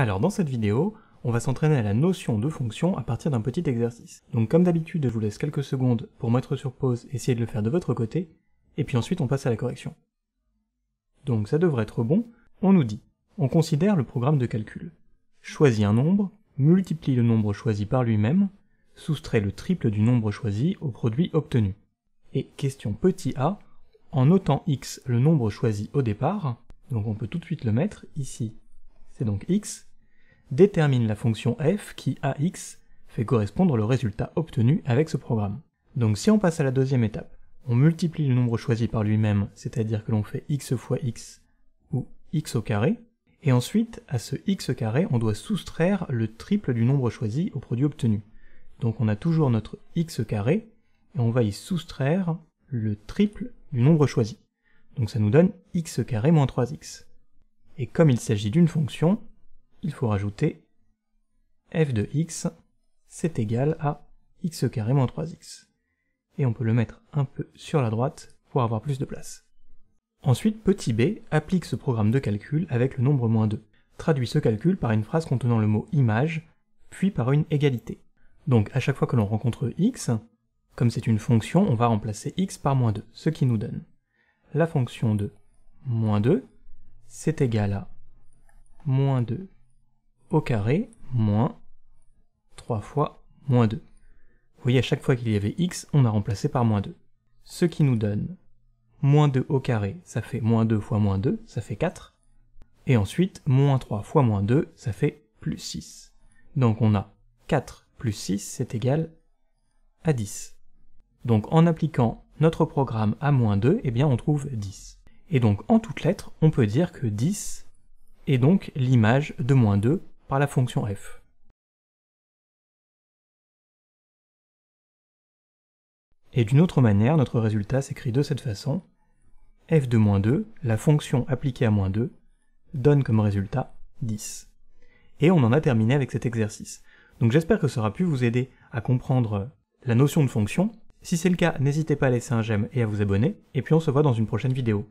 Alors dans cette vidéo, on va s'entraîner à la notion de fonction à partir d'un petit exercice. Donc comme d'habitude, je vous laisse quelques secondes pour mettre sur pause, essayer de le faire de votre côté, et puis ensuite on passe à la correction. Donc ça devrait être bon, on nous dit, on considère le programme de calcul. Choisis un nombre, multiplie le nombre choisi par lui-même, soustrait le triple du nombre choisi au produit obtenu. Et question petit a, en notant x le nombre choisi au départ, donc on peut tout de suite le mettre ici, c'est donc x, détermine la fonction f qui, à x, fait correspondre le résultat obtenu avec ce programme. Donc si on passe à la deuxième étape, on multiplie le nombre choisi par lui-même, c'est-à-dire que l'on fait x fois x ou x au carré, et ensuite, à ce x carré, on doit soustraire le triple du nombre choisi au produit obtenu. Donc on a toujours notre x carré, et on va y soustraire le triple du nombre choisi. Donc ça nous donne x carré moins 3x. Et comme il s'agit d'une fonction, il faut rajouter f de x, c'est égal à x carré moins 3x. Et on peut le mettre un peu sur la droite pour avoir plus de place. Ensuite, petit b applique ce programme de calcul avec le nombre moins 2. Traduit ce calcul par une phrase contenant le mot image, puis par une égalité. Donc à chaque fois que l'on rencontre x, comme c'est une fonction, on va remplacer x par moins 2, ce qui nous donne la fonction de moins 2, c'est égal à moins 2 au carré moins 3 fois moins 2. Vous voyez, à chaque fois qu'il y avait x, on a remplacé par moins 2. Ce qui nous donne moins 2 au carré, ça fait moins 2 fois moins 2, ça fait 4. Et ensuite, moins 3 fois moins 2, ça fait plus 6. Donc on a 4 plus 6, c'est égal à 10. Donc en appliquant notre programme à moins 2, eh bien on trouve 10. Et donc en toutes lettres, on peut dire que 10 est donc l'image de moins 2 par la fonction f. Et d'une autre manière, notre résultat s'écrit de cette façon. f de moins 2, la fonction appliquée à moins 2, donne comme résultat 10. Et on en a terminé avec cet exercice. Donc j'espère que ça aura pu vous aider à comprendre la notion de fonction. Si c'est le cas, n'hésitez pas à laisser un j'aime et à vous abonner, et puis on se voit dans une prochaine vidéo.